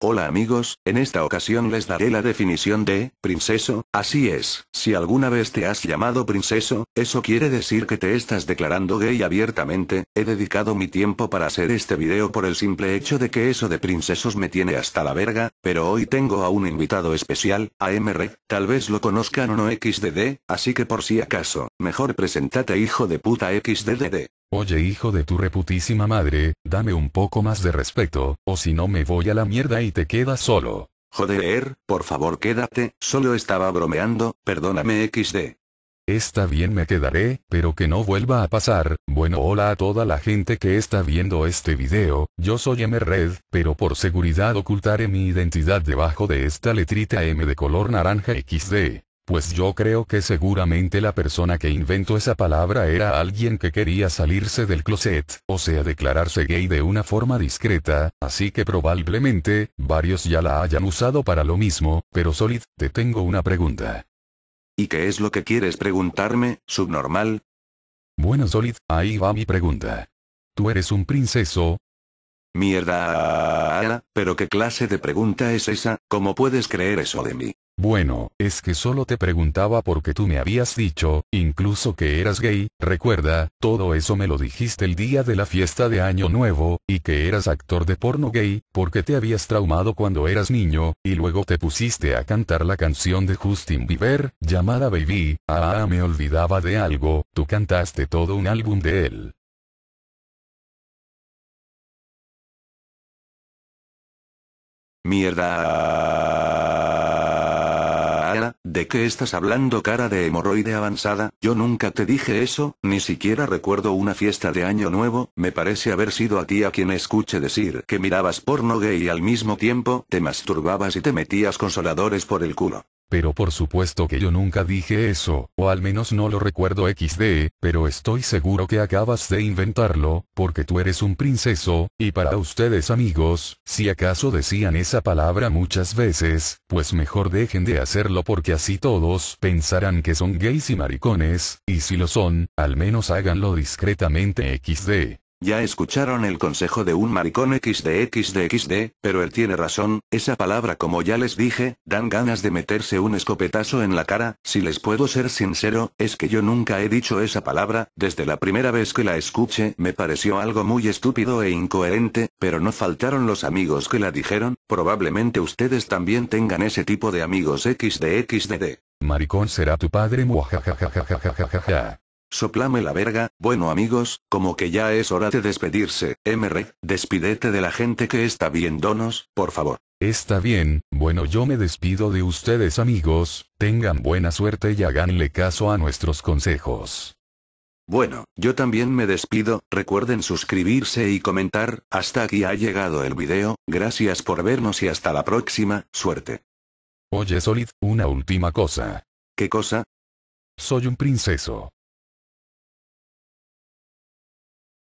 Hola amigos, en esta ocasión les daré la definición de, princeso, así es, si alguna vez te has llamado princeso, eso quiere decir que te estás declarando gay abiertamente, he dedicado mi tiempo para hacer este video por el simple hecho de que eso de princesos me tiene hasta la verga, pero hoy tengo a un invitado especial, a MR, tal vez lo conozcan o no XDD, así que por si acaso, mejor presentate hijo de puta XDDD. Oye hijo de tu reputísima madre, dame un poco más de respeto, o si no me voy a la mierda y te quedas solo. Joder, er, por favor quédate, solo estaba bromeando, perdóname XD. Está bien me quedaré, pero que no vuelva a pasar, bueno hola a toda la gente que está viendo este video, yo soy MRed, pero por seguridad ocultaré mi identidad debajo de esta letrita M de color naranja XD. Pues yo creo que seguramente la persona que inventó esa palabra era alguien que quería salirse del closet, o sea declararse gay de una forma discreta, así que probablemente, varios ya la hayan usado para lo mismo, pero Solid, te tengo una pregunta. ¿Y qué es lo que quieres preguntarme, subnormal? Bueno Solid, ahí va mi pregunta. Tú eres un princeso, Mierda. Pero qué clase de pregunta es esa, ¿cómo puedes creer eso de mí? Bueno, es que solo te preguntaba porque tú me habías dicho, incluso que eras gay, recuerda, todo eso me lo dijiste el día de la fiesta de Año Nuevo, y que eras actor de porno gay, porque te habías traumado cuando eras niño, y luego te pusiste a cantar la canción de Justin Bieber, llamada Baby, ah, ah me olvidaba de algo, tú cantaste todo un álbum de él. Mierda. ¿De qué estás hablando cara de hemorroide avanzada? Yo nunca te dije eso, ni siquiera recuerdo una fiesta de año nuevo, me parece haber sido a ti a quien escuché decir que mirabas porno gay y al mismo tiempo te masturbabas y te metías consoladores por el culo. Pero por supuesto que yo nunca dije eso, o al menos no lo recuerdo XD, pero estoy seguro que acabas de inventarlo, porque tú eres un princeso, y para ustedes amigos, si acaso decían esa palabra muchas veces, pues mejor dejen de hacerlo porque así todos pensarán que son gays y maricones, y si lo son, al menos háganlo discretamente XD. Ya escucharon el consejo de un maricón xdxdxd, pero él tiene razón, esa palabra como ya les dije, dan ganas de meterse un escopetazo en la cara, si les puedo ser sincero, es que yo nunca he dicho esa palabra, desde la primera vez que la escuché me pareció algo muy estúpido e incoherente, pero no faltaron los amigos que la dijeron, probablemente ustedes también tengan ese tipo de amigos X Maricón será tu padre muajajajajajajaja. Soplame la verga, bueno amigos, como que ya es hora de despedirse, MR, despídete de la gente que está viéndonos, por favor. Está bien, bueno yo me despido de ustedes amigos, tengan buena suerte y háganle caso a nuestros consejos. Bueno, yo también me despido, recuerden suscribirse y comentar, hasta aquí ha llegado el video, gracias por vernos y hasta la próxima, suerte. Oye Solid, una última cosa. ¿Qué cosa? Soy un princeso.